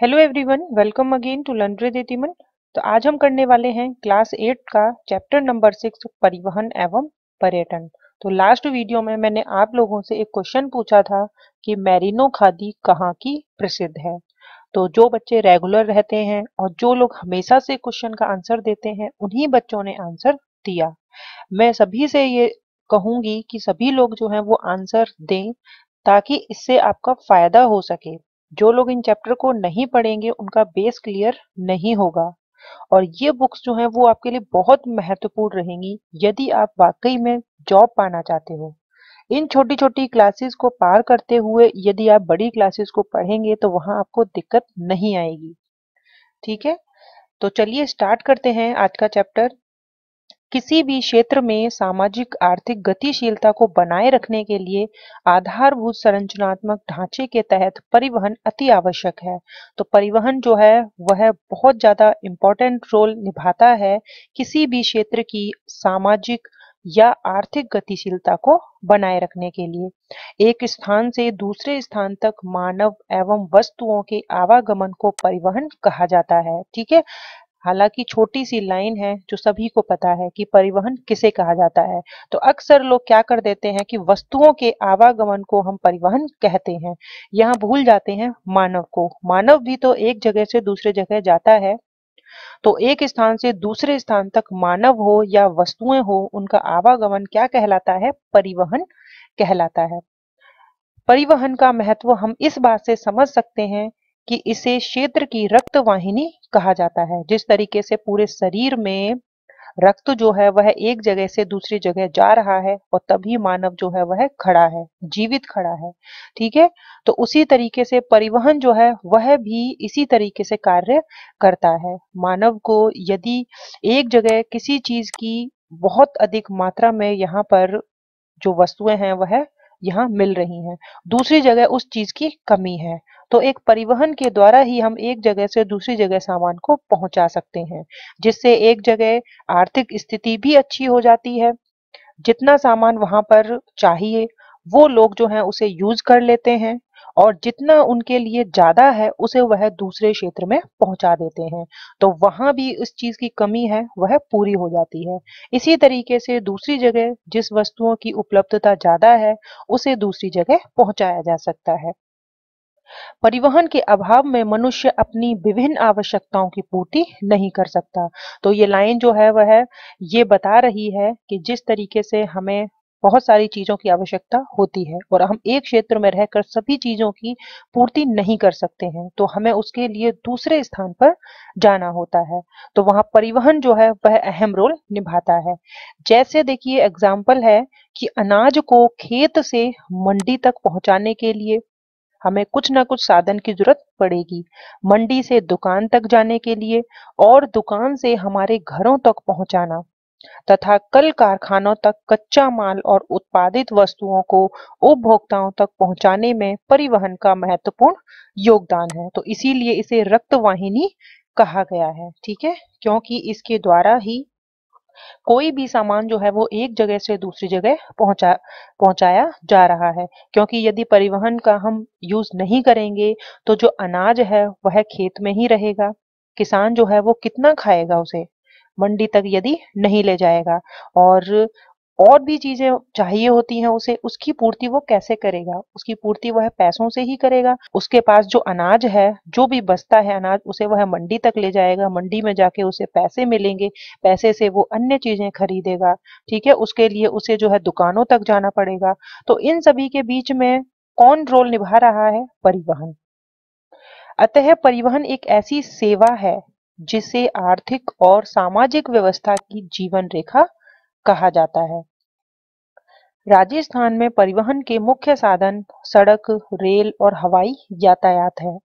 hello everyone welcome again to लंड्रे देतीमन तो आज हम करने वाले हैं क्लास एट का चैप्टर नंबर सिक्स परिवहन एवं पर्यटन तो लास्ट वीडियो में मैंने आप लोगों से एक क्वेश्चन पूछा था कि मैरिनो खादी कहाँ की प्रसिद्ध है तो जो बच्चे रेगुलर रहते हैं और जो लोग हमेशा से क्वेश्चन का आंसर देते हैं उन्ही बच्चों ने आंसर दिया मैं सभी से ये कहूंगी कि सभी लोग जो है वो आंसर दें ताकि इससे आपका फायदा हो सके जो लोग इन चैप्टर को नहीं पढ़ेंगे उनका बेस क्लियर नहीं होगा और ये बुक्स जो हैं वो आपके लिए बहुत महत्वपूर्ण रहेंगी यदि आप वाकई में जॉब पाना चाहते हो इन छोटी छोटी क्लासेस को पार करते हुए यदि आप बड़ी क्लासेस को पढ़ेंगे तो वहां आपको दिक्कत नहीं आएगी ठीक है तो चलिए स्टार्ट करते हैं आज का चैप्टर किसी भी क्षेत्र में सामाजिक आर्थिक गतिशीलता को बनाए रखने के लिए आधारभूत संरचनात्मक ढांचे के तहत परिवहन अति आवश्यक है तो परिवहन जो है वह बहुत ज्यादा इम्पोर्टेंट रोल निभाता है किसी भी क्षेत्र की सामाजिक या आर्थिक गतिशीलता को बनाए रखने के लिए एक स्थान से दूसरे स्थान तक मानव एवं वस्तुओं के आवागमन को परिवहन कहा जाता है ठीक है हालांकि छोटी सी लाइन है जो सभी को पता है कि परिवहन किसे कहा जाता है तो अक्सर लोग क्या कर देते हैं कि वस्तुओं के आवागमन को हम परिवहन कहते हैं यहाँ भूल जाते हैं मानव को मानव भी तो एक जगह से दूसरे जगह जाता है तो एक स्थान से दूसरे स्थान तक मानव हो या वस्तुएं हो उनका आवागमन क्या कहलाता है परिवहन कहलाता है परिवहन का महत्व हम इस बात से समझ सकते हैं कि इसे क्षेत्र की रक्त वाहिनी कहा जाता है जिस तरीके से पूरे शरीर में रक्त जो है वह एक जगह से दूसरी जगह जा रहा है और तभी मानव जो है वह खड़ा है जीवित खड़ा है ठीक है तो उसी तरीके से परिवहन जो है वह भी इसी तरीके से कार्य करता है मानव को यदि एक जगह किसी चीज की बहुत अधिक मात्रा में यहाँ पर जो वस्तुएं हैं वह यहाँ मिल रही हैं दूसरी जगह उस चीज की कमी है तो एक परिवहन के द्वारा ही हम एक जगह से दूसरी जगह सामान को पहुंचा सकते हैं जिससे एक जगह आर्थिक स्थिति भी अच्छी हो जाती है जितना सामान वहां पर चाहिए वो लोग जो है उसे यूज कर लेते हैं और जितना उनके लिए ज्यादा है उसे वह दूसरे क्षेत्र में पहुंचा देते हैं तो वहां भी इस चीज की कमी है वह पूरी हो जाती है इसी तरीके से दूसरी जगह जिस वस्तुओं की उपलब्धता ज्यादा है उसे दूसरी जगह पहुंचाया जा सकता है परिवहन के अभाव में मनुष्य अपनी विभिन्न आवश्यकताओं की पूर्ति नहीं कर सकता तो ये लाइन जो है वह ये बता रही है कि जिस तरीके से हमें बहुत सारी चीज़ों की आवश्यकता होती है और हम एक क्षेत्र में रहकर सभी चीज़ों की पूर्ति नहीं कर सकते हैं तो हमें उसके लिए दूसरे स्थान पर जाना होता है तो वहां परिवहन जो है वह अहम रोल निभाता है जैसे देखिए एग्जाम्पल है कि अनाज को खेत से मंडी तक पहुंचाने के लिए हमें कुछ ना कुछ साधन की जरूरत पड़ेगी मंडी से दुकान तक जाने के लिए और दुकान से हमारे घरों तक पहुंचाना तथा कल कारखानों तक कच्चा माल और उत्पादित वस्तुओं को उपभोक्ताओं तक पहुंचाने में परिवहन का महत्वपूर्ण योगदान है तो इसीलिए इसे रक्तवाहिनी कहा गया है ठीक है क्योंकि इसके द्वारा ही कोई भी सामान जो है वो एक जगह से दूसरी जगह पहुंचा पहुंचाया जा रहा है क्योंकि यदि परिवहन का हम यूज नहीं करेंगे तो जो अनाज है वह खेत में ही रहेगा किसान जो है वो कितना खाएगा उसे मंडी तक यदि नहीं ले जाएगा और और भी चीजें चाहिए होती हैं उसे उसकी पूर्ति वो कैसे करेगा उसकी पूर्ति वह पैसों से ही करेगा उसके पास जो अनाज है जो भी बस्ता है अनाज उसे वह मंडी तक ले जाएगा मंडी में जाके उसे पैसे मिलेंगे पैसे से वो अन्य चीजें खरीदेगा ठीक है उसके लिए उसे जो है दुकानों तक जाना पड़ेगा तो इन सभी के बीच में कौन रोल निभा रहा है परिवहन अतः परिवहन एक ऐसी सेवा है जिसे आर्थिक और सामाजिक व्यवस्था की जीवन रेखा कहा जाता है राजस्थान में परिवहन के मुख्य साधन सड़क रेल और हवाई यातायात है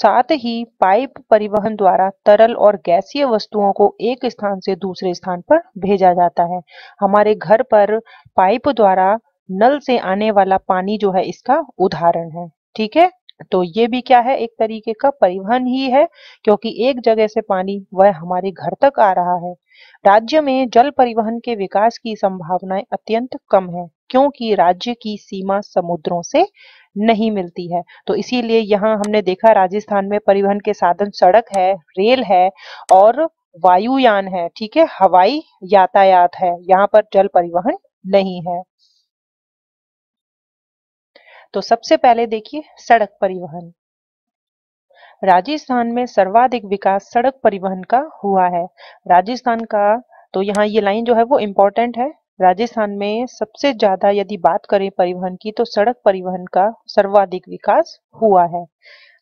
साथ ही पाइप परिवहन द्वारा तरल और गैसीय वस्तुओं को एक स्थान से दूसरे स्थान पर भेजा जाता है हमारे घर पर पाइप द्वारा नल से आने वाला पानी जो है इसका उदाहरण है ठीक है तो ये भी क्या है एक तरीके का परिवहन ही है क्योंकि एक जगह से पानी वह हमारे घर तक आ रहा है राज्य में जल परिवहन के विकास की संभावनाएं अत्यंत कम है क्योंकि राज्य की सीमा समुद्रों से नहीं मिलती है तो इसीलिए यहाँ हमने देखा राजस्थान में परिवहन के साधन सड़क है रेल है और वायुयान है ठीक है हवाई यातायात है यहाँ पर जल परिवहन नहीं है तो सबसे पहले देखिए सड़क परिवहन राजस्थान में सर्वाधिक विकास सड़क परिवहन का हुआ है राजस्थान का तो यहाँ ये लाइन जो है वो इम्पोर्टेंट है राजस्थान में सबसे ज्यादा यदि बात करें परिवहन की तो सड़क परिवहन का सर्वाधिक विकास हुआ है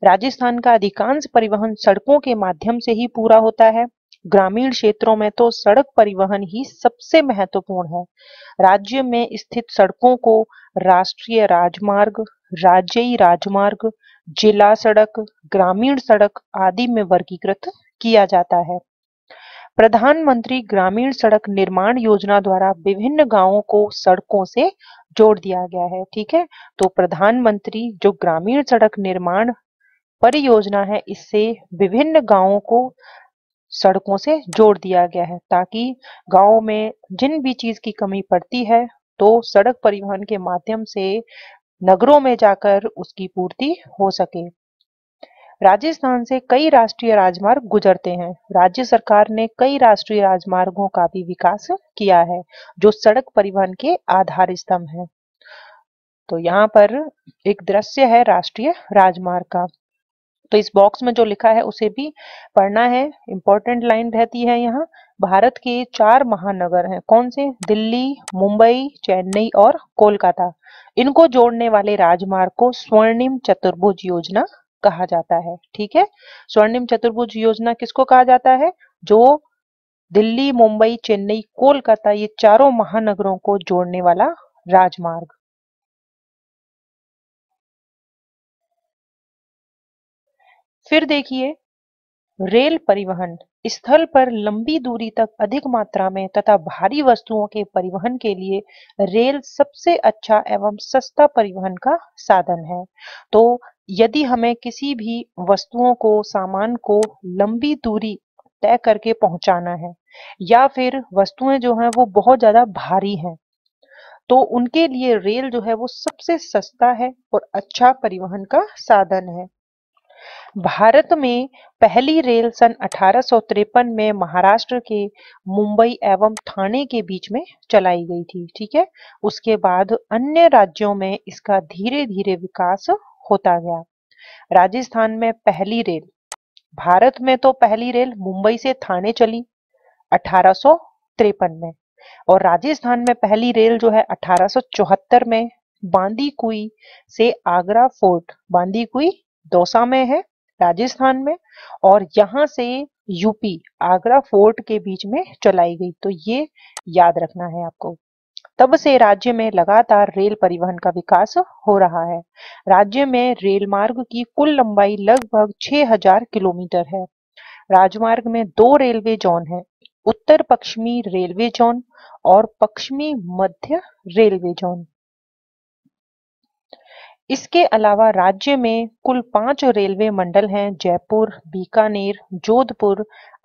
राजस्थान का अधिकांश परिवहन सड़कों के माध्यम से ही पूरा होता है ग्रामीण क्षेत्रों में तो सड़क परिवहन ही सबसे महत्वपूर्ण है राज्य में स्थित सड़कों को राष्ट्रीय राजमार्ग राज्य राजमार्ग जिला सड़क ग्रामीण सड़क आदि में वर्गीकृत किया जाता है प्रधानमंत्री ग्रामीण सड़क निर्माण योजना द्वारा विभिन्न गांवों को सड़कों से जोड़ दिया गया है ठीक है तो प्रधानमंत्री जो ग्रामीण सड़क निर्माण परियोजना है इससे विभिन्न गांवों को सड़कों से जोड़ दिया गया है ताकि गाँव में जिन भी चीज़ की कमी पड़ती है तो सड़क परिवहन के माध्यम से नगरों में जाकर उसकी पूर्ति हो सके राजस्थान से कई राष्ट्रीय राजमार्ग गुजरते हैं राज्य सरकार ने कई राष्ट्रीय राजमार्गों का भी विकास किया है जो सड़क परिवहन के आधार स्तंभ है तो यहाँ पर एक दृश्य है राष्ट्रीय राजमार्ग का तो इस बॉक्स में जो लिखा है उसे भी पढ़ना है इंपॉर्टेंट लाइन रहती है यहाँ भारत के चार महानगर हैं कौन से दिल्ली मुंबई चेन्नई और कोलकाता इनको जोड़ने वाले राजमार्ग को स्वर्णिम चतुर्भुज योजना कहा जाता है ठीक है स्वर्णिम चतुर्भुज योजना किसको कहा जाता है जो दिल्ली मुंबई चेन्नई कोलकाता ये चारों महानगरों को जोड़ने वाला राजमार्ग फिर देखिए रेल परिवहन स्थल पर लंबी दूरी तक अधिक मात्रा में तथा भारी वस्तुओं के परिवहन के लिए रेल सबसे अच्छा एवं सस्ता परिवहन का साधन है तो यदि हमें किसी भी वस्तुओं को सामान को लंबी दूरी तय करके पहुंचाना है या फिर वस्तुएं जो हैं वो बहुत ज्यादा भारी हैं तो उनके लिए रेल जो है वो सबसे सस्ता है और अच्छा परिवहन का साधन है भारत में पहली रेल सन अठारह में महाराष्ट्र के मुंबई एवं थाने के बीच में चलाई गई थी ठीक है उसके बाद अन्य राज्यों में इसका धीरे धीरे विकास होता गया राजस्थान में पहली रेल भारत में तो पहली रेल मुंबई से थाने चली अठारह में और राजस्थान में पहली रेल जो है अठारह में बांदीकुई से आगरा फोर्ट बांदीकुई दौसा में है राजस्थान में और यहाँ से यूपी आगरा फोर्ट के बीच में चलाई गई तो ये याद रखना है आपको तब से राज्य में लगातार रेल परिवहन का विकास हो रहा है राज्य में रेल मार्ग की कुल लंबाई लगभग 6000 किलोमीटर है राजमार्ग में दो रेलवे जोन है उत्तर पश्चिमी रेलवे जोन और पश्चिमी मध्य रेलवे जोन इसके अलावा राज्य में कुल पांच रेलवे मंडल हैं जयपुर बीकानेर जोधपुर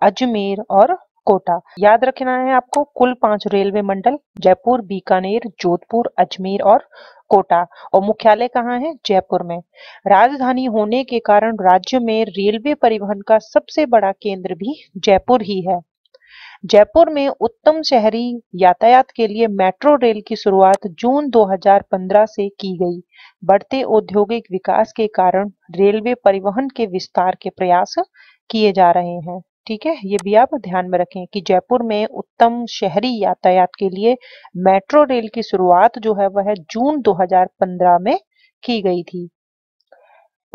अजमेर और कोटा याद रखना है आपको कुल पांच रेलवे मंडल जयपुर बीकानेर जोधपुर अजमेर और कोटा और मुख्यालय कहाँ है जयपुर में राजधानी होने के कारण राज्य में रेलवे परिवहन का सबसे बड़ा केंद्र भी जयपुर ही है जयपुर में उत्तम शहरी यातायात के लिए मेट्रो रेल की शुरुआत जून 2015 से की गई बढ़ते औद्योगिक विकास के कारण रेलवे परिवहन के विस्तार के प्रयास किए जा रहे हैं ठीक है ये भी आप ध्यान में रखें कि जयपुर में उत्तम शहरी यातायात के लिए मेट्रो रेल की शुरुआत जो है वह जून 2015 में की गई थी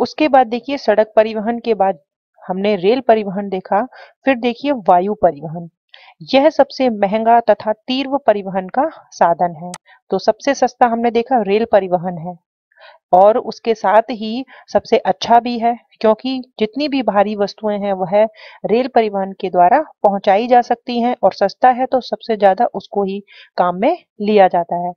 उसके बाद देखिए सड़क परिवहन के बाद हमने रेल परिवहन देखा फिर देखिए वायु परिवहन यह सबसे महंगा तथा तीव्र परिवहन का साधन है तो सबसे सस्ता हमने देखा रेल परिवहन है और उसके साथ ही सबसे अच्छा भी है क्योंकि जितनी भी भारी वस्तुएं हैं वह है, रेल परिवहन के द्वारा पहुंचाई जा सकती हैं और सस्ता है तो सबसे ज्यादा उसको ही काम में लिया जाता है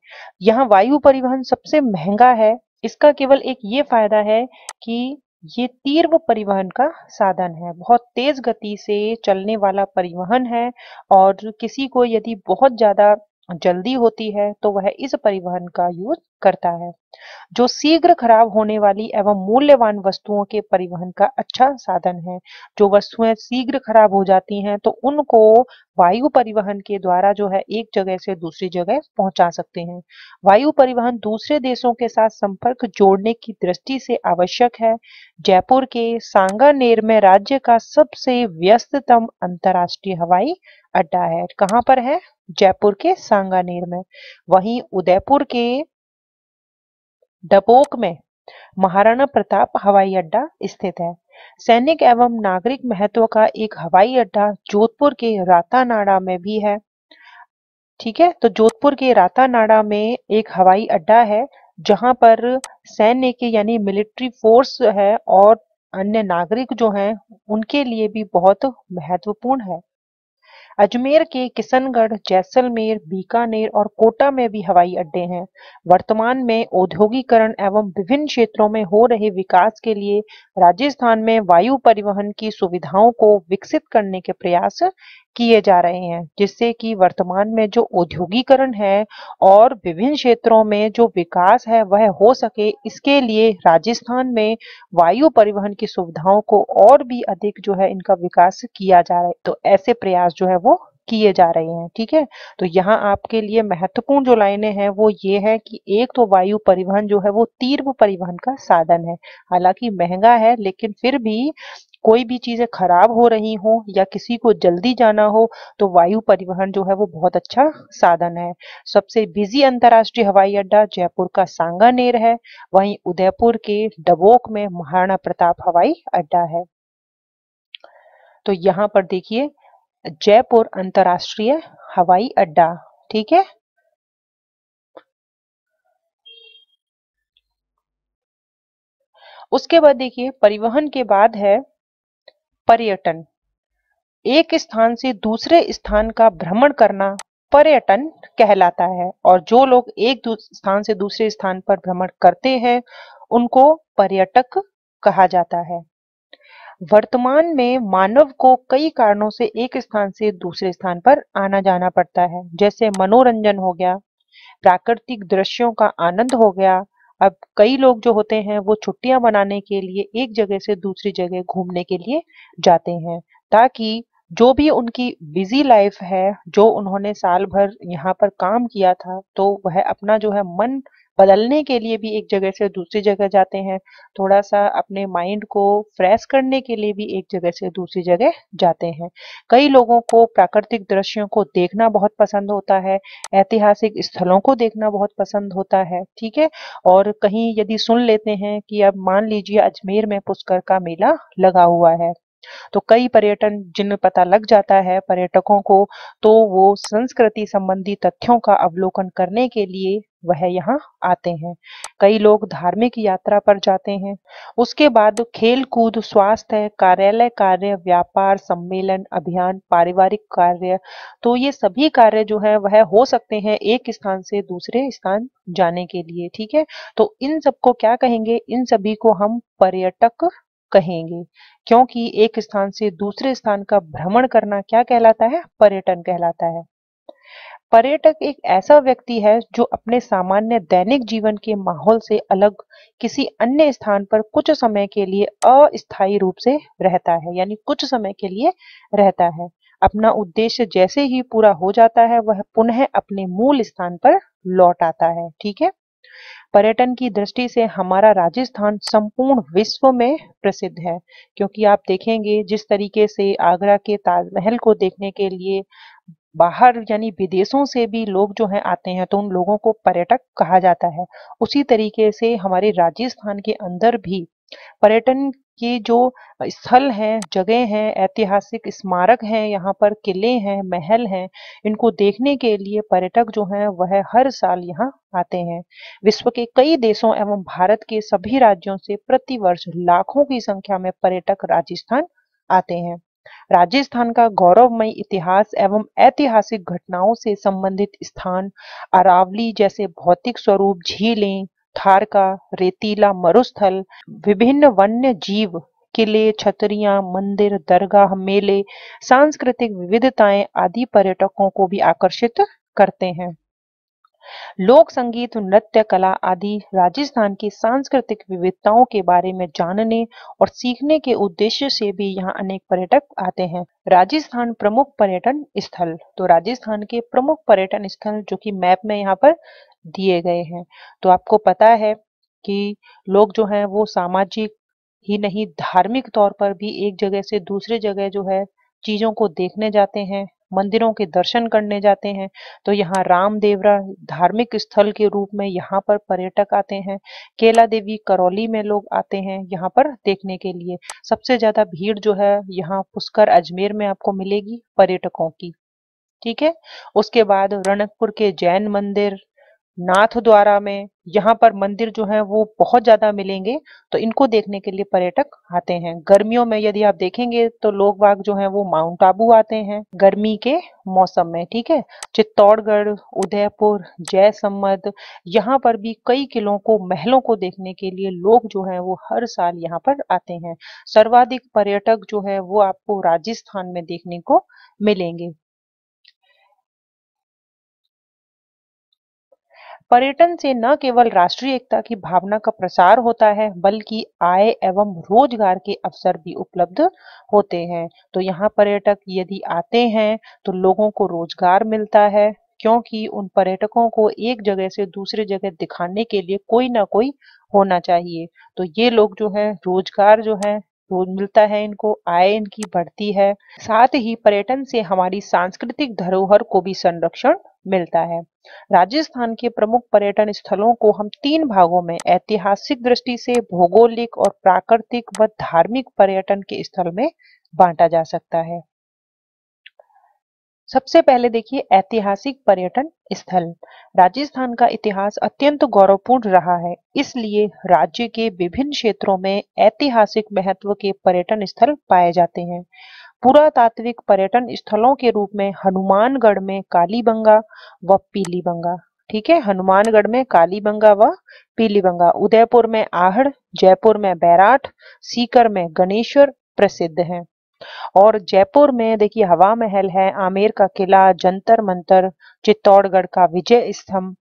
यहाँ वायु परिवहन सबसे महंगा है इसका केवल एक ये फायदा है कि ये तीर्व परिवहन का साधन है बहुत तेज गति से चलने वाला परिवहन है और किसी को यदि बहुत ज्यादा जल्दी होती है तो वह इस परिवहन का यूज करता है जो शीघ्र खराब होने वाली एवं मूल्यवान वस्तुओं के परिवहन का अच्छा साधन है जो वस्तुएं शीघ्र खराब हो जाती हैं तो उनको वायु परिवहन के द्वारा जो है एक जगह से दूसरी जगह पहुंचा सकते हैं वायु परिवहन दूसरे देशों के साथ संपर्क जोड़ने की दृष्टि से आवश्यक है जयपुर के सांगानेर में राज्य का सबसे व्यस्ततम अंतर्राष्ट्रीय हवाई अड्डा है कहाँ पर है जयपुर के सांगानेर में वहीं उदयपुर के डबोक में महाराणा प्रताप हवाई अड्डा स्थित है सैनिक एवं नागरिक महत्व का एक हवाई अड्डा जोधपुर के रातानाड़ा में भी है ठीक है तो जोधपुर के रातानाड़ा में एक हवाई अड्डा है जहां पर सैनिक यानी मिलिट्री फोर्स है और अन्य नागरिक जो हैं उनके लिए भी बहुत महत्वपूर्ण है अजमेर के किशनगढ़ जैसलमेर बीकानेर और कोटा में भी हवाई अड्डे हैं वर्तमान में औद्योगिकरण एवं विभिन्न क्षेत्रों में हो रहे विकास के लिए राजस्थान में वायु परिवहन की सुविधाओं को विकसित करने के प्रयास किए जा रहे हैं जिससे कि वर्तमान में जो औद्योगिकरण है और विभिन्न क्षेत्रों में जो विकास है वह हो सके इसके लिए राजस्थान में वायु परिवहन की सुविधाओं को और भी अधिक जो है इनका विकास किया जा रहा है तो ऐसे प्रयास जो है वो किए जा रहे हैं ठीक है तो यहाँ आपके लिए महत्वपूर्ण जो लाइनें हैं वो ये है कि एक तो वायु परिवहन जो है वो तीर्व परिवहन का साधन है हालांकि महंगा है लेकिन फिर भी कोई भी चीज़ें खराब हो रही हो या किसी को जल्दी जाना हो तो वायु परिवहन जो है वो बहुत अच्छा साधन है सबसे बिजी अंतरराष्ट्रीय हवाई अड्डा जयपुर का सांगानेर है वहीं उदयपुर के डबोक में महाराणा प्रताप हवाई अड्डा है तो यहाँ पर देखिए जयपुर अंतर्राष्ट्रीय हवाई अड्डा ठीक है उसके बाद देखिए परिवहन के बाद है पर्यटन एक स्थान से दूसरे स्थान का भ्रमण करना पर्यटन कहलाता है और जो लोग एक स्थान से दूसरे स्थान पर भ्रमण करते हैं उनको पर्यटक कहा जाता है वर्तमान में मानव को कई कारणों से एक स्थान से दूसरे स्थान पर आना जाना पड़ता है जैसे मनोरंजन हो गया प्राकृतिक दृश्यों का आनंद हो गया अब कई लोग जो होते हैं वो छुट्टियां मनाने के लिए एक जगह से दूसरी जगह घूमने के लिए जाते हैं ताकि जो भी उनकी बिजी लाइफ है जो उन्होंने साल भर यहाँ पर काम किया था तो वह अपना जो है मन बदलने के लिए भी एक जगह से दूसरी जगह जाते हैं थोड़ा सा अपने माइंड को फ्रेश करने के लिए भी एक जगह से दूसरी जगह जाते हैं कई लोगों को प्राकृतिक दृश्यों को देखना बहुत पसंद होता है ऐतिहासिक स्थलों को देखना बहुत पसंद होता है ठीक है और कहीं यदि सुन लेते हैं कि अब मान लीजिए अजमेर में पुष्कर का मेला लगा हुआ है तो कई पर्यटन जिन पता लग जाता है पर्यटकों को तो वो संस्कृति संबंधी तथ्यों का अवलोकन करने के लिए वह यहाँ आते हैं कई लोग धार्मिक यात्रा पर जाते हैं उसके बाद खेल कूद स्वास्थ्य कार्यालय कार्य व्यापार सम्मेलन अभियान पारिवारिक कार्य तो ये सभी कार्य जो है वह हो सकते हैं एक स्थान से दूसरे स्थान जाने के लिए ठीक है तो इन सबको क्या कहेंगे इन सभी को हम पर्यटक कहेंगे क्योंकि एक स्थान से दूसरे स्थान का भ्रमण करना क्या कहलाता है पर्यटन कहलाता है पर्यटक एक ऐसा व्यक्ति है जो अपने सामान्य दैनिक जीवन के माहौल से अलग किसी अन्य स्थान पर कुछ समय के लिए अस्थायी रूप से रहता है यानी कुछ समय के लिए रहता है अपना उद्देश्य जैसे ही पूरा हो जाता है वह पुनः अपने मूल स्थान पर लौट आता है ठीक है पर्यटन की दृष्टि से हमारा राजस्थान संपूर्ण विश्व में प्रसिद्ध है क्योंकि आप देखेंगे जिस तरीके से आगरा के ताजमहल को देखने के लिए बाहर यानी विदेशों से भी लोग जो हैं आते हैं तो उन लोगों को पर्यटक कहा जाता है उसी तरीके से हमारे राजस्थान के अंदर भी पर्यटन के जो स्थल हैं जगह हैं ऐतिहासिक स्मारक हैं यहाँ पर किले हैं महल हैं इनको देखने के लिए पर्यटक जो हैं वह हर साल यहाँ आते हैं विश्व के कई देशों एवं भारत के सभी राज्यों से प्रतिवर्ष लाखों की संख्या में पर्यटक राजस्थान आते हैं राजस्थान का गौरवमय इतिहास एवं ऐतिहासिक घटनाओं से संबंधित स्थान अरावली जैसे भौतिक स्वरूप झीलें थारका रेतीला मरुस्थल विभिन्न वन्य जीव किले छतरियां मंदिर दरगाह मेले सांस्कृतिक विविधताएं आदि पर्यटकों को भी आकर्षित करते हैं लोक संगीत नृत्य कला आदि राजस्थान की सांस्कृतिक विविधताओं के बारे में जानने और सीखने के उद्देश्य से भी यहाँ अनेक पर्यटक आते हैं राजस्थान प्रमुख पर्यटन स्थल तो राजस्थान के प्रमुख पर्यटन स्थल जो कि मैप में यहाँ पर दिए गए हैं तो आपको पता है कि लोग जो हैं वो सामाजिक ही नहीं धार्मिक तौर पर भी एक जगह से दूसरे जगह जो है चीजों को देखने जाते हैं मंदिरों के दर्शन करने जाते हैं तो यहाँ रामदेवरा धार्मिक स्थल के रूप में यहाँ पर पर्यटक आते हैं केला देवी करौली में लोग आते हैं यहाँ पर देखने के लिए सबसे ज्यादा भीड़ जो है यहाँ पुष्कर अजमेर में आपको मिलेगी पर्यटकों की ठीक है उसके बाद रणकपुर के जैन मंदिर नाथ द्वारा में यहाँ पर मंदिर जो है वो बहुत ज्यादा मिलेंगे तो इनको देखने के लिए पर्यटक आते हैं गर्मियों में यदि आप देखेंगे तो लोग बाग जो है वो माउंट आबू आते हैं गर्मी के मौसम में ठीक है चित्तौड़गढ़ उदयपुर जयसम्मद यहाँ पर भी कई किलों को महलों को देखने के लिए लोग जो है वो हर साल यहाँ पर आते हैं सर्वाधिक पर्यटक जो है वो आपको राजस्थान में देखने को मिलेंगे पर्यटन से न केवल राष्ट्रीय एकता की भावना का प्रसार होता है बल्कि आय एवं रोजगार के अवसर भी उपलब्ध होते हैं तो यहाँ पर्यटक यदि आते हैं तो लोगों को रोजगार मिलता है क्योंकि उन पर्यटकों को एक जगह से दूसरे जगह दिखाने के लिए कोई ना कोई होना चाहिए तो ये लोग जो है रोजगार जो है रोज मिलता है इनको आय इनकी बढ़ती है साथ ही पर्यटन से हमारी सांस्कृतिक धरोहर को भी संरक्षण मिलता है राजस्थान के प्रमुख पर्यटन स्थलों को हम तीन भागों में ऐतिहासिक दृष्टि से भौगोलिक और प्राकृतिक व धार्मिक पर्यटन के स्थल में बांटा जा सकता है सबसे पहले देखिए ऐतिहासिक पर्यटन स्थल राजस्थान का इतिहास अत्यंत गौरवपूर्ण रहा है इसलिए राज्य के विभिन्न क्षेत्रों में ऐतिहासिक महत्व के पर्यटन स्थल पाए जाते हैं पुरातात्विक पर्यटन स्थलों के रूप में हनुमानगढ़ में कालीबंगा व पीलीबंगा ठीक है हनुमानगढ़ में कालीबंगा व पीलीबंगा उदयपुर में आहड़ जयपुर में बैराठ सीकर में गणेश्वर प्रसिद्ध हैं और जयपुर में देखिए हवा महल है आमेर का किला जंतर मंतर चित्तौड़गढ़ का विजय स्तंभ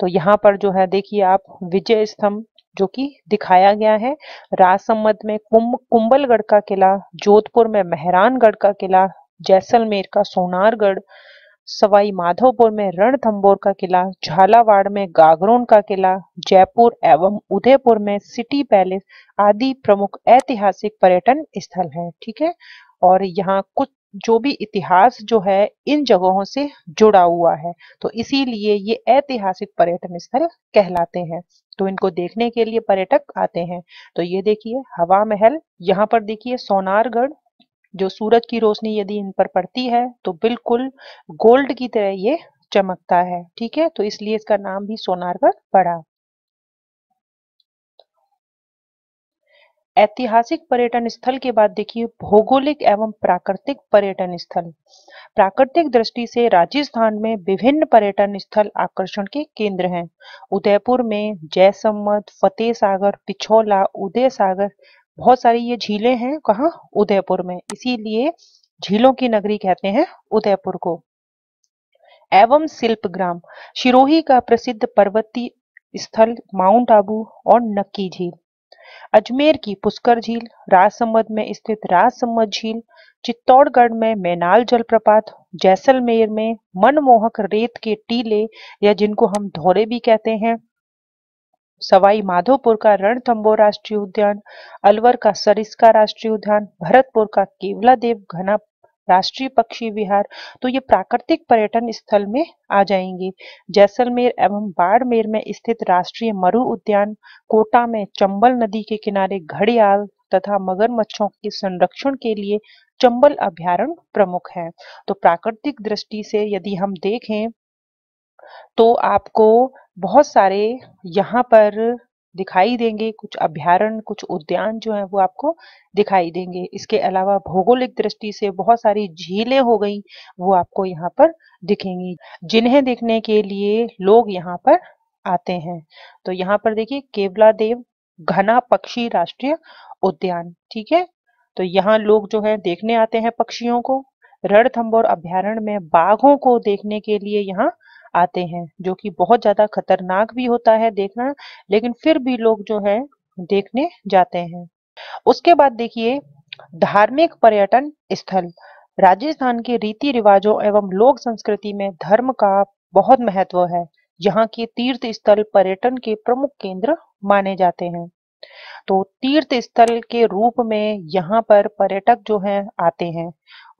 तो यहाँ पर जो है देखिए आप विजय स्तंभ जो कि दिखाया गया है राजसमंद में कुंभ कुंबलगढ़ का किला जोधपुर में मेहरानगढ़ का किला जैसलमेर का सोनारगढ़ सवाई माधोपुर में रणथंबोर का किला झालावाड़ में गागरोन का किला जयपुर एवं उदयपुर में सिटी पैलेस आदि प्रमुख ऐतिहासिक पर्यटन स्थल हैं ठीक है और यहाँ कुछ जो भी इतिहास जो है इन जगहों से जुड़ा हुआ है तो इसीलिए ये ऐतिहासिक पर्यटन स्थल कहलाते हैं तो इनको देखने के लिए पर्यटक आते हैं तो ये देखिए हवा महल यहाँ पर देखिए सोनारगढ़ जो सूरज की रोशनी यदि इन पर पड़ती है तो बिल्कुल गोल्ड की तरह ये चमकता है ठीक है तो इसलिए इसका नाम भी सोनार पर पड़ा ऐतिहासिक पर्यटन स्थल के बाद देखिए भौगोलिक एवं प्राकृतिक पर्यटन स्थल प्राकृतिक दृष्टि से राजस्थान में विभिन्न पर्यटन स्थल आकर्षण के केंद्र हैं उदयपुर में जैसमत फतेह सागर पिछोला उदय सागर बहुत सारी ये झीलें हैं कहा उदयपुर में इसीलिए झीलों की नगरी कहते हैं उदयपुर को एवं शिल्प ग्राम शिरोही का प्रसिद्ध पर्वतीय स्थल माउंट आबू और नक्की झील अजमेर की पुष्कर झील राजसमंद में स्थित राजसमंद झील चित्तौड़गढ़ में मैनाल जलप्रपात जैसलमेर में मनमोहक रेत के टीले या जिनको हम धोरे भी कहते हैं सवाई माधोपुर का रणथम्बो राष्ट्रीय उद्यान अलवर का सरिस्का राष्ट्रीय उद्यान भरतपुर का केवला देव घना राष्ट्रीय पक्षी विहार तो ये प्राकृतिक पर्यटन स्थल में आ जाएंगे जैसलमेर एवं बाड़मेर में स्थित राष्ट्रीय मरु उद्यान कोटा में चंबल नदी के किनारे घड़ियाल तथा मगरमच्छों के संरक्षण के लिए चंबल अभ्यारण प्रमुख है तो प्राकृतिक दृष्टि से यदि हम देखें तो आपको बहुत सारे यहाँ पर दिखाई देंगे कुछ अभ्यारण कुछ उद्यान जो है वो आपको दिखाई देंगे इसके अलावा भौगोलिक दृष्टि से बहुत सारी झीलें हो गई वो आपको यहाँ पर दिखेंगी जिन्हें देखने के लिए लोग यहाँ पर आते हैं तो यहाँ पर देखिए केवला देव घना पक्षी राष्ट्रीय उद्यान ठीक है तो यहाँ लोग जो है देखने आते हैं पक्षियों को रणथंबोर अभ्यारण्य में बाघों को देखने के लिए यहाँ आते हैं जो कि बहुत ज्यादा खतरनाक भी होता है देखना लेकिन फिर भी लोग जो है देखने जाते हैं उसके बाद देखिए धार्मिक पर्यटन स्थल राजस्थान के रीति रिवाजों एवं लोक संस्कृति में धर्म का बहुत महत्व है यहाँ के तीर्थ स्थल पर्यटन के प्रमुख केंद्र माने जाते हैं तो तीर्थ स्थल के रूप में यहाँ पर पर्यटक जो हैं आते हैं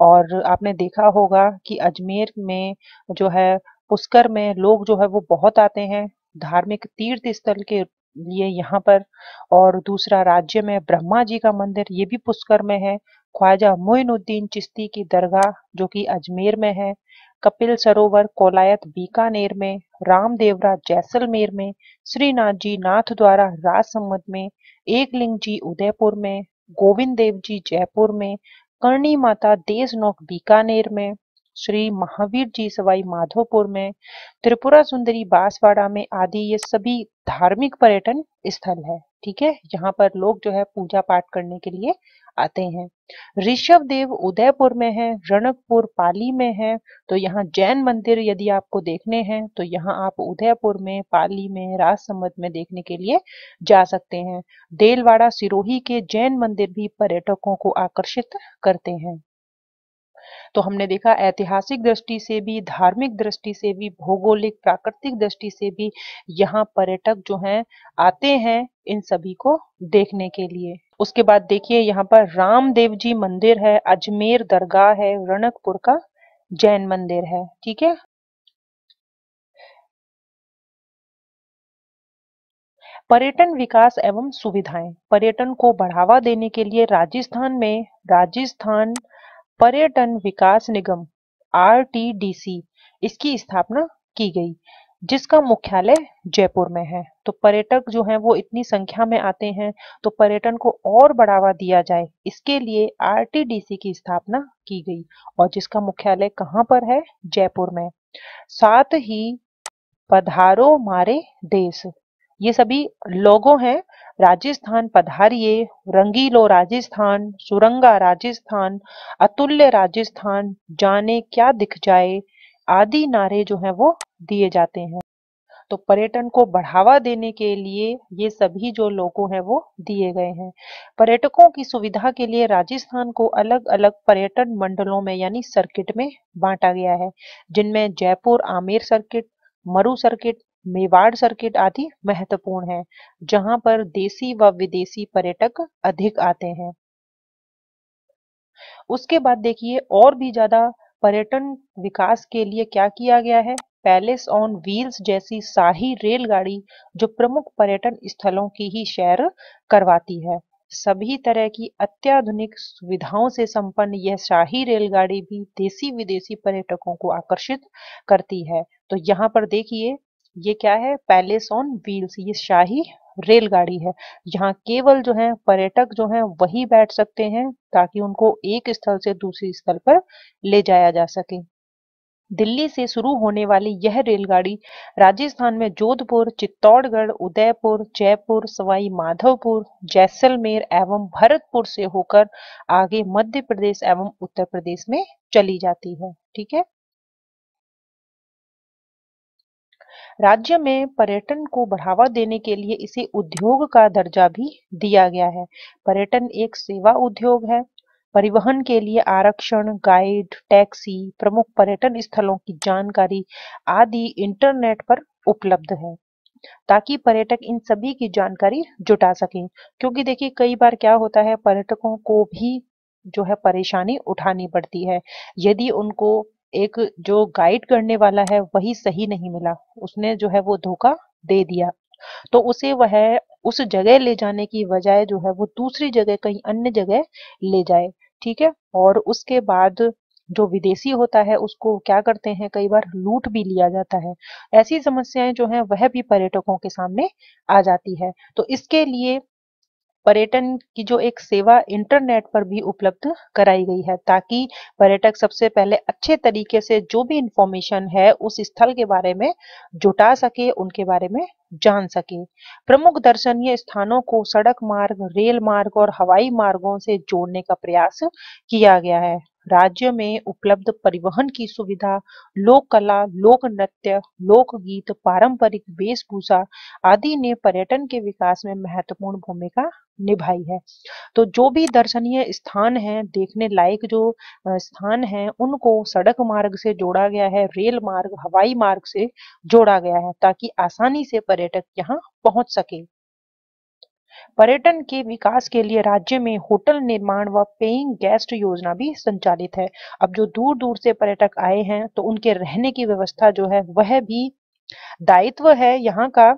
और आपने देखा होगा कि अजमेर में जो है पुष्कर में लोग जो है वो बहुत आते हैं धार्मिक तीर्थ स्थल के लिए यहाँ पर और दूसरा राज्य में ब्रह्मा जी का मंदिर ये भी पुष्कर में है ख्वाजा मोइनुद्दीन चिश्ती की दरगाह जो कि अजमेर में है कपिल सरोवर कोलायत बीकानेर में रामदेवरा जैसलमेर में श्रीनाथ जी नाथ द्वारा राजसमद में एकलिंग जी उदयपुर में गोविंद देव जी जयपुर में करणी माता देशनोक बीकानेर में श्री महावीर जी सवाई माधोपुर में त्रिपुरा सुंदरी बांसवाड़ा में आदि ये सभी धार्मिक पर्यटन स्थल है ठीक है यहाँ पर लोग जो है पूजा पाठ करने के लिए आते हैं ऋषभ देव उदयपुर में है रणकपुर पाली में है तो यहाँ जैन मंदिर यदि आपको देखने हैं तो यहाँ आप उदयपुर में पाली में राजसमंद में देखने के लिए जा सकते हैं देलवाड़ा सिरोही के जैन मंदिर भी पर्यटकों को आकर्षित करते हैं तो हमने देखा ऐतिहासिक दृष्टि से भी धार्मिक दृष्टि से भी भौगोलिक प्राकृतिक दृष्टि से भी यहाँ पर्यटक जो हैं आते हैं इन सभी को देखने के लिए उसके बाद देखिए यहाँ पर रामदेव जी मंदिर है अजमेर दरगाह है रणकपुर का जैन मंदिर है ठीक है पर्यटन विकास एवं सुविधाएं पर्यटन को बढ़ावा देने के लिए राजस्थान में राजस्थान पर्यटन विकास निगम आर इसकी स्थापना की गई जिसका मुख्यालय जयपुर में है तो पर्यटक जो हैं वो इतनी संख्या में आते हैं तो पर्यटन को और बढ़ावा दिया जाए इसके लिए आर की स्थापना की गई और जिसका मुख्यालय कहाँ पर है जयपुर में साथ ही पधारो मारे देश ये सभी लोगों हैं राजस्थान पधारिए रंगीलो राजस्थान सुरंगा राजस्थान अतुल्य राजस्थान जाने क्या दिख जाए आदि नारे जो हैं वो दिए जाते हैं तो पर्यटन को बढ़ावा देने के लिए ये सभी जो लोगो हैं वो दिए गए हैं पर्यटकों की सुविधा के लिए राजस्थान को अलग अलग पर्यटन मंडलों में यानी सर्किट में बांटा गया है जिनमें जयपुर आमेर सर्किट मरु सर्किट मेवाड़ सर्किट आदि महत्वपूर्ण है जहां पर देसी व विदेशी पर्यटक अधिक आते हैं उसके बाद देखिए और भी ज्यादा पर्यटन विकास के लिए क्या किया गया है पैलेस ऑन व्हील्स जैसी शाही रेलगाड़ी जो प्रमुख पर्यटन स्थलों की ही शेयर करवाती है सभी तरह की अत्याधुनिक सुविधाओं से संपन्न यह शाही रेलगाड़ी भी देसी विदेशी पर्यटकों को आकर्षित करती है तो यहाँ पर देखिए ये क्या है पैलेस ऑन व्हील्स ये शाही रेलगाड़ी है जहाँ केवल जो है पर्यटक जो है वही बैठ सकते हैं ताकि उनको एक स्थल से दूसरे स्थल पर ले जाया जा सके दिल्ली से शुरू होने वाली यह रेलगाड़ी राजस्थान में जोधपुर चित्तौड़गढ़ उदयपुर जयपुर सवाई माधवपुर जैसलमेर एवं भरतपुर से होकर आगे मध्य प्रदेश एवं उत्तर प्रदेश में चली जाती है ठीक है राज्य में पर्यटन को बढ़ावा देने के लिए इसे उद्योग का दर्जा भी दिया गया है पर्यटन एक सेवा उद्योग है परिवहन के लिए आरक्षण गाइड टैक्सी प्रमुख पर्यटन स्थलों की जानकारी आदि इंटरनेट पर उपलब्ध है ताकि पर्यटक इन सभी की जानकारी जुटा सके क्योंकि देखिए कई बार क्या होता है पर्यटकों को भी जो है परेशानी उठानी पड़ती है यदि उनको एक जो गाइड करने वाला है वही सही नहीं मिला उसने जो है वो धोखा दे दिया तो उसे वह उस जगह ले जाने की बजाय जो है वो दूसरी जगह कहीं अन्य जगह ले जाए ठीक है और उसके बाद जो विदेशी होता है उसको क्या करते हैं कई बार लूट भी लिया जाता है ऐसी समस्याएं जो है वह भी पर्यटकों के सामने आ जाती है तो इसके लिए पर्यटन की जो एक सेवा इंटरनेट पर भी उपलब्ध कराई गई है ताकि पर्यटक सबसे पहले अच्छे तरीके से जो भी इंफॉर्मेशन है उस स्थल के बारे में जुटा सके उनके बारे में जान सके प्रमुख दर्शनीय स्थानों को सड़क मार्ग रेल मार्ग और हवाई मार्गों से जोड़ने का प्रयास किया गया है राज्य में उपलब्ध परिवहन की सुविधा लोक कला लोक नृत्य लोकगीत पारंपरिक वेशभूषा आदि ने पर्यटन के विकास में महत्वपूर्ण भूमिका निभाई है तो जो भी दर्शनीय स्थान है देखने लायक जो स्थान है उनको सड़क मार्ग से जोड़ा गया है रेल मार्ग हवाई मार्ग से जोड़ा गया है ताकि आसानी से पर्यटक यहाँ पहुंच सके पर्यटन के विकास के लिए राज्य में होटल निर्माण व पेइंग गेस्ट योजना भी संचालित है अब जो दूर दूर से पर्यटक आए हैं तो उनके रहने की व्यवस्था जो है वह भी दायित्व है यहाँ का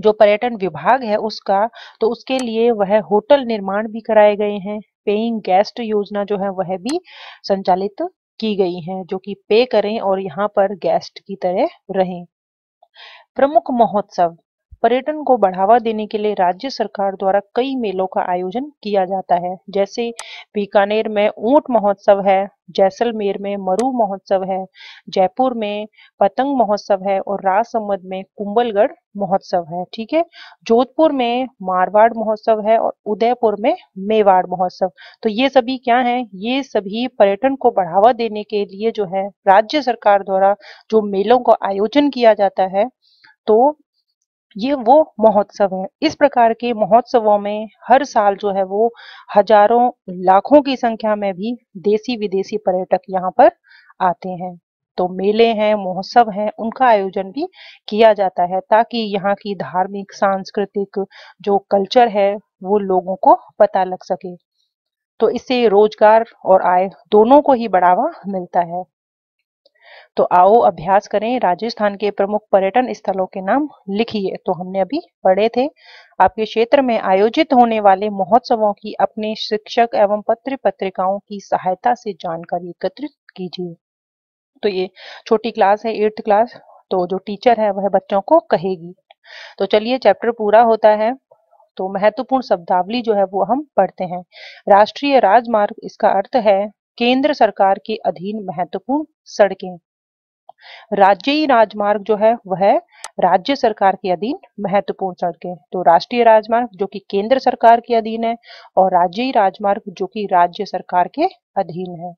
जो पर्यटन विभाग है उसका तो उसके लिए वह होटल निर्माण भी कराए गए हैं पेइंग गेस्ट योजना जो है वह भी संचालित की गई है जो कि पे करें और यहाँ पर गेस्ट की तरह रहें प्रमुख महोत्सव पर्यटन को बढ़ावा देने के लिए राज्य सरकार द्वारा कई मेलों का आयोजन किया जाता है जैसे बीकानेर में ऊंट महोत्सव है जैसलमेर में मरु महोत्सव है जयपुर में पतंग महोत्सव है और राजसमंद में कुंबलगढ़ महोत्सव है ठीक है जोधपुर में मारवाड़ महोत्सव है और उदयपुर में मेवाड़ महोत्सव तो ये सभी क्या है ये सभी पर्यटन को बढ़ावा देने के लिए जो है राज्य सरकार द्वारा जो मेलों का आयोजन किया जाता है तो ये वो महोत्सव है इस प्रकार के महोत्सवों में हर साल जो है वो हजारों लाखों की संख्या में भी देसी विदेशी पर्यटक यहाँ पर आते हैं तो मेले हैं महोत्सव हैं उनका आयोजन भी किया जाता है ताकि यहाँ की धार्मिक सांस्कृतिक जो कल्चर है वो लोगों को पता लग सके तो इससे रोजगार और आय दोनों को ही बढ़ावा मिलता है तो आओ अभ्यास करें राजस्थान के प्रमुख पर्यटन स्थलों के नाम लिखिए तो हमने अभी पढ़े थे आपके क्षेत्र में आयोजित होने वाले महोत्सवों की अपने शिक्षक एवं पत्र पत्रिकाओं की सहायता से जानकारी एकत्रित कीजिए तो ये छोटी क्लास है एट्थ क्लास तो जो टीचर है वह बच्चों को कहेगी तो चलिए चैप्टर पूरा होता है तो महत्वपूर्ण शब्दावली जो है वो हम पढ़ते हैं राष्ट्रीय राजमार्ग इसका अर्थ है केंद्र सरकार के अधीन महत्वपूर्ण सड़कें राज्य राजमार्ग जो है वह राज्य सरकार के अधीन महत्वपूर्ण सड़कें तो राष्ट्रीय राजमार्ग जो कि केंद्र सरकार के अधीन है और राज्य राजमार्ग जो कि राज्य सरकार के अधीन है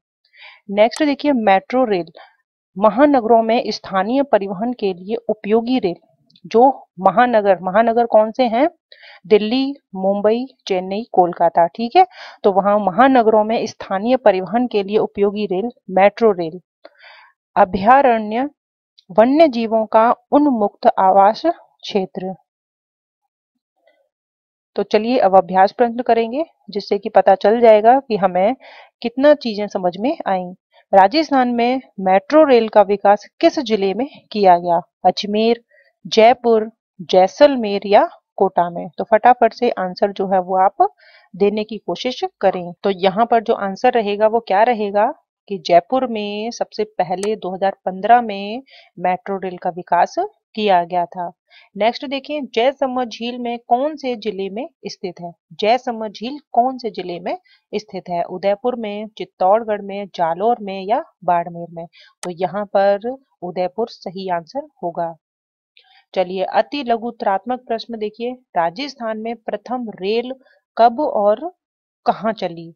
नेक्स्ट देखिए मेट्रो रेल महानगरों में स्थानीय परिवहन के लिए उपयोगी रेल जो महानगर महानगर कौन से हैं दिल्ली मुंबई चेन्नई कोलकाता ठीक है तो वहां महानगरों में स्थानीय परिवहन के लिए उपयोगी रेल मेट्रो रेल अभ्यारण्य वन्य जीवों का उन्मुक्त आवास क्षेत्र तो चलिए अब अभ्यास प्रश्न करेंगे जिससे कि पता चल जाएगा कि हमें कितना चीजें समझ में आई राजस्थान में मेट्रो रेल का विकास किस जिले में किया गया अजमेर जयपुर जैसलमेर या कोटा में तो फटाफट से आंसर जो है वो आप देने की कोशिश करें तो यहाँ पर जो आंसर रहेगा वो क्या रहेगा कि जयपुर में सबसे पहले 2015 में मेट्रो रेल का विकास किया गया था नेक्स्ट देखिए जयसमर झील में कौन से जिले में स्थित है जयसमर झील कौन से जिले में स्थित है उदयपुर में चित्तौड़गढ़ में जालौर में या बाड़मेर में तो यहाँ पर उदयपुर सही आंसर होगा चलिए अति उत्तरात्मक प्रश्न देखिए राजस्थान में प्रथम रेल कब और कहा चली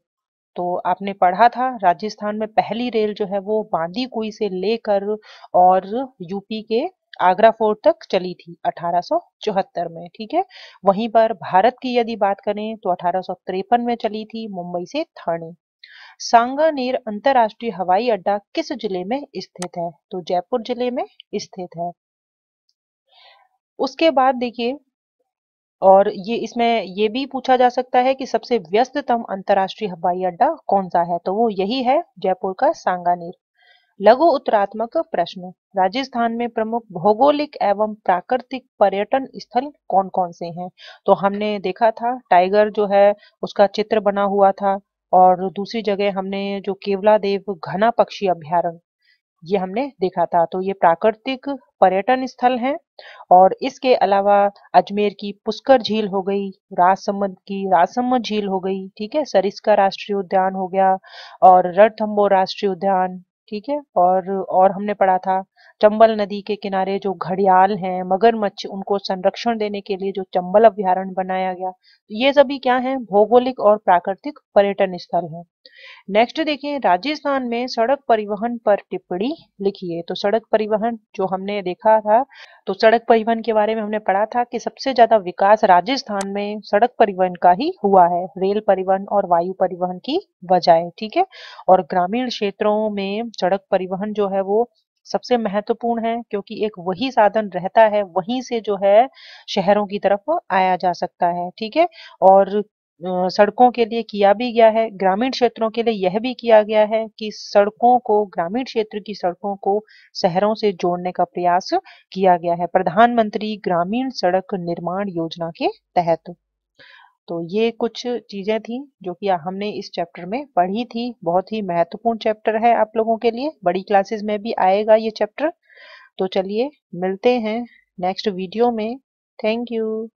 तो आपने पढ़ा था राजस्थान में पहली रेल जो है वो बांदी कोई से लेकर और यूपी के आगरा फोर्ट तक चली थी 1874 में ठीक है वहीं पर भारत की यदि बात करें तो अठारह में चली थी मुंबई से थाने सांगानेर अंतरराष्ट्रीय हवाई अड्डा किस जिले में स्थित है तो जयपुर जिले में स्थित है उसके बाद देखिए और ये इसमें ये भी पूछा जा सकता है कि सबसे व्यस्ततम अंतर्राष्ट्रीय हवाई अड्डा कौन सा है तो वो यही है जयपुर का सांगानेर लघु उत्तरात्मक प्रश्न राजस्थान में प्रमुख भौगोलिक एवं प्राकृतिक पर्यटन स्थल कौन कौन से हैं तो हमने देखा था टाइगर जो है उसका चित्र बना हुआ था और दूसरी जगह हमने जो केवला देव घना पक्षी अभ्यारण ये हमने देखा था तो ये प्राकृतिक पर्यटन स्थल हैं और इसके अलावा अजमेर की पुष्कर झील हो गई राजसमंद की राजसमंद झील हो गई ठीक है सरिस्का राष्ट्रीय उद्यान हो गया और रणथम्बोर राष्ट्रीय उद्यान ठीक है और और हमने पढ़ा था चंबल नदी के किनारे जो घड़ियाल हैं मगरमच्छ उनको संरक्षण देने के लिए जो चंबल अभ्यारण्य बनाया गया ये सभी क्या हैं भौगोलिक और प्राकृतिक पर्यटन स्थल हैं नेक्स्ट देखें राजस्थान में सड़क परिवहन पर टिप्पणी लिखिए तो सड़क परिवहन जो हमने देखा था तो सड़क परिवहन के बारे में हमने पढ़ा था कि सबसे ज्यादा विकास राजस्थान में सड़क परिवहन का ही हुआ है रेल परिवहन और वायु परिवहन की बजाय ठीक है और ग्रामीण क्षेत्रों में सड़क परिवहन जो है वो सबसे महत्वपूर्ण है क्योंकि एक वही साधन रहता है वहीं से जो है शहरों की तरफ आया जा सकता है ठीक है और सड़कों के लिए किया भी गया है ग्रामीण क्षेत्रों के लिए यह भी किया गया है कि सड़कों को ग्रामीण क्षेत्र की सड़कों को शहरों से जोड़ने का प्रयास किया गया है प्रधानमंत्री ग्रामीण सड़क निर्माण योजना के तहत तो ये कुछ चीजें थी जो कि हमने इस चैप्टर में पढ़ी थी बहुत ही महत्वपूर्ण चैप्टर है आप लोगों के लिए बड़ी क्लासेस में भी आएगा ये चैप्टर तो चलिए मिलते हैं नेक्स्ट वीडियो में थैंक यू